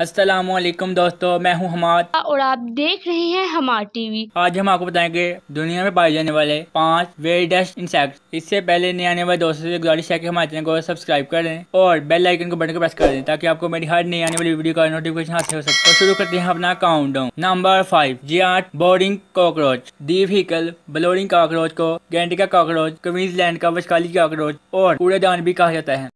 असलम दोस्तों मैं हूं हमार और आप देख रहे हैं हमार टीवी आज हम आपको बताएंगे दुनिया में पाए जाने वाले पांच वेरिडेस्ट इंसेक्ट इससे पहले नए आने वाले दोस्तों से गुजारिश है कि हमारे चैनल को सब्सक्राइब कर दें और बेल आइकन को बटन को प्रेस कर दें ताकि आपको मेरी हर नई आने वाली वीडियो का नोटिफिकेशन हासिल हो सके तो शुरू करते हैं अपना काउंट डाउन नंबर फाइव जी आठ बोरिंग कॉकरोच दी व्हीकल ब्लोरिंग काकरोच को गेंडिका क्वींस लैंड का वशकाली काकरोच और कूड़ेदान भी कहा जाता है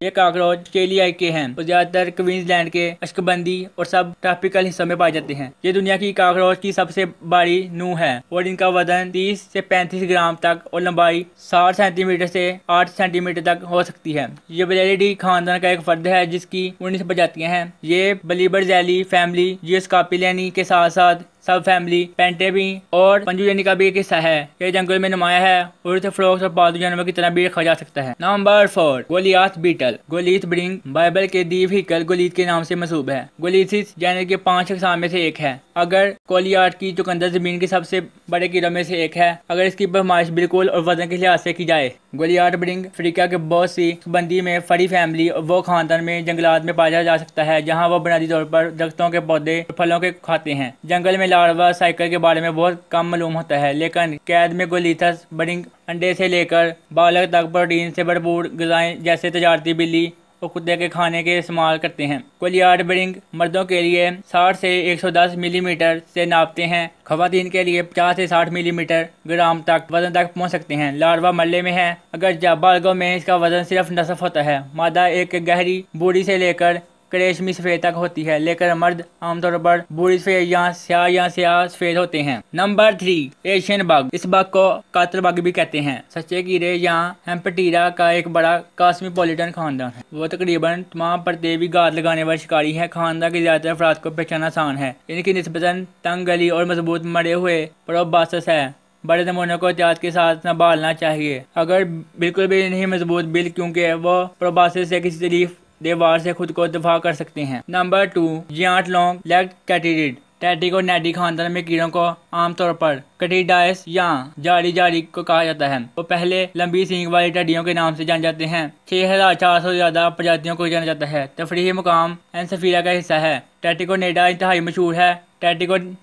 ये लिए आई के हैं ज्यादातर लैंड के अश्कबंदी और सब ट्रॉपिकल हिस्सों में पाए जाते हैं ये दुनिया की काकरोच की सबसे बड़ी नू है और इनका वजन तीस से पैंतीस ग्राम तक और लंबाई साठ सेंटीमीटर से आठ सेंटीमीटर तक हो सकती है ये बलेडी खानदान का एक फर्द है जिसकी उन्नीस प्रजातियाँ हैं ये बलीबर जैली फैमिली जियस के साथ साथ सब फैमिली पेंटे भी और पंजू जनी का भी एक हिस्सा है ये जंगल में नुमाया है और इसे फ्लॉक्स और पालतू जानवर की तरह भी रखा जा सकता है नंबर फोर गोलियात बीटल गोलीत ब्रिंग बाइबल के दी व्हीकल गोलीत के नाम से मसूब है गोलीथिस जैनर के पांच अकसाम में से एक है अगर कोलियाट की चुकंदर जमीन के सबसे बड़े कीड़ों में से एक है अगर इसकी परमाइश बिल्कुल और वजन के लिहाज से की जाए गोलियाट ब्रिंग अफ्रीका के बहुत सी बंदी में फरी फैमिली और वो खानदान में जंगलात में पाया जा सकता है जहाँ वो बुनियादी तौर पर दरख्तों के पौधे और फलों के खाते हैं जंगल में लारवा साइकिल के बारे में बहुत कम मालूम होता है लेकिन कैद में गोलीथस ब्रिंग अंडे से लेकर बालक तक प्रोटीन से भरपूर गजाएं जैसे तजारती बिल्ली और कुत्ते के खाने के इस्तेमाल करते हैं कोलियार बरिंग मर्दों के लिए 60 से 110 मिलीमीटर से नापते हैं खवतिन के लिए 50 से 60 मिलीमीटर ग्राम तक वजन तक पहुंच सकते हैं लार्वा मल्ले में है अगर जब बालगों में इसका वजन सिर्फ नसफ होता है मादा एक गहरी बूढ़ी से लेकर करेशमी सफेद तक होती है लेकर मर्द आमतौर पर बुरी सफेद या स्या या स्या सफेद होते हैं नंबर थ्री एशियन बाग इस बाग को कातर बाग भी कहते हैं सच्चे कीरे या हेम्पटीरा का एक बड़ा कास्मोपोलिटन खानदान है वो तकरीबन तमाम परदेवी गाद लगाने वाले शिकारी है खानदान के ज्यादातर अफराद को पहचाना आसान है इनकी नस्बतन तंग गली और मजबूत मरे हुए प्रोबास है बड़े नमूनों को एहतियात के साथ संभालना चाहिए अगर बिल्कुल भी नहीं मजबूत बिल क्योंकि वो प्रोबास से किसी तरीफ दीवार से खुद को दफा कर सकते हैं number two giant long leg katydid टैटिक और नैटी खानदान में कीड़ों को आमतौर पर कटिडाइस या जारी जारी को कहा जाता है वो पहले लंबी सींग वाली टडियों के नाम से जाने जाते हैं छह हजार चार सौ ज्यादा प्रजातियों को जाना जाता है तफरी मुकाम एनसफीरा का हिस्सा है टैटिकोनेडा इंतहाई मशहूर है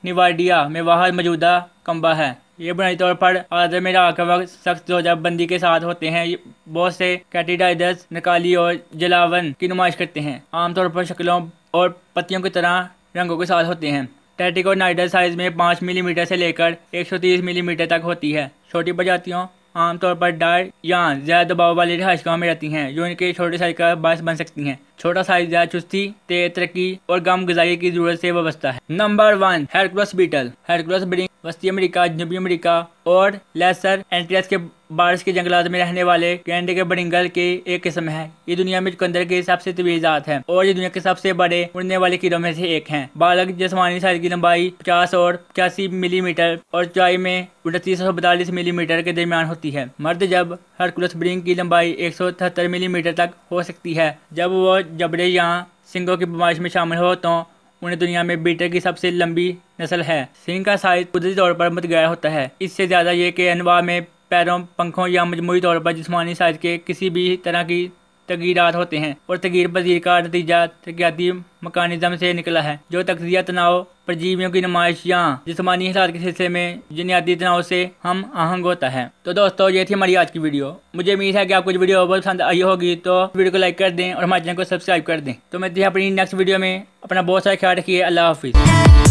निवाडिया में वहाँ मौजूदा कम्बा है ये बुनियादी तौर पर आदर में आकर वक्त सख्त बंदी के साथ होते हैं बहुत से कैटिडाइडस नकाली और जलावन की नुमाइश करते हैं आमतौर पर शक्लों और पत्तियों की तरह रंगों के साथ होते हैं टेटिकोनाइडल साइज में पाँच मिलीमीटर से लेकर 130 मिलीमीटर तक होती है छोटी प्रजातियों आमतौर पर डार या ज्यादा दबाव वाली रिहाइशगाहों में रहती हैं जो इनके छोटे साइज का बायस बन सकती हैं छोटा साइज ज्यादा चुस्ती तेज तरक्की और गम गजाई की जरूरत से व्यवस्था है नंबर वन हेरक्रॉस बीटल ब्रिंग वस्ती अमेरिका जनूबी अमेरिका और लेसर एंट्रियस के बारिश के जंगलात में रहने वाले कैंडे के बड़िंगल के एक किस्म है ये दुनिया में चुकंदर के सबसे तवीजात है और ये दुनिया के सबसे बड़े उड़ने वाले कीड़ों में से एक है बालक जसमानी साइज की लंबाई पचास और पचासी मिलीमीटर और ऊंचाई में उनतीस सौ बतालीस मिलीमीटर के दरमियान होती है मर्द जब हरकुलस ब्रिंग की लंबाई एक सौ तिहत्तर मिलीमीटर तक हो सकती है जब वो जबड़े या सिंगों की बीमारी में शामिल हो तो उन्हें दुनिया में बीटर की सबसे लंबी नस्ल है सिंह का साइज कुदरती तौर पर गया होता है इससे ज़्यादा ये कि अनवा में पैरों पंखों या मजमूरी तौर पर जिसमानी साइज के किसी भी तरह की तगीर होते हैं और तगीर पजीर का नतीजा तकियाती मकानिज्म से निकला है जो तकजिया तनाव परजीवियों की नुमाइश या जिसमानी हिसाब के हिस्से में बुनियादी तनाव से हम आहंग होता है तो दोस्तों ये थी हमारी आज की वीडियो मुझे उम्मीद है कि आपको वीडियो बहुत पसंद आई होगी तो वीडियो को लाइक कर दें और हमारे चैनल को सब्सक्राइब कर दें तो मैं अपनी नेक्स्ट वीडियो में अपना बहुत सारा ख्याल रखिए अल्लाह हाफिज़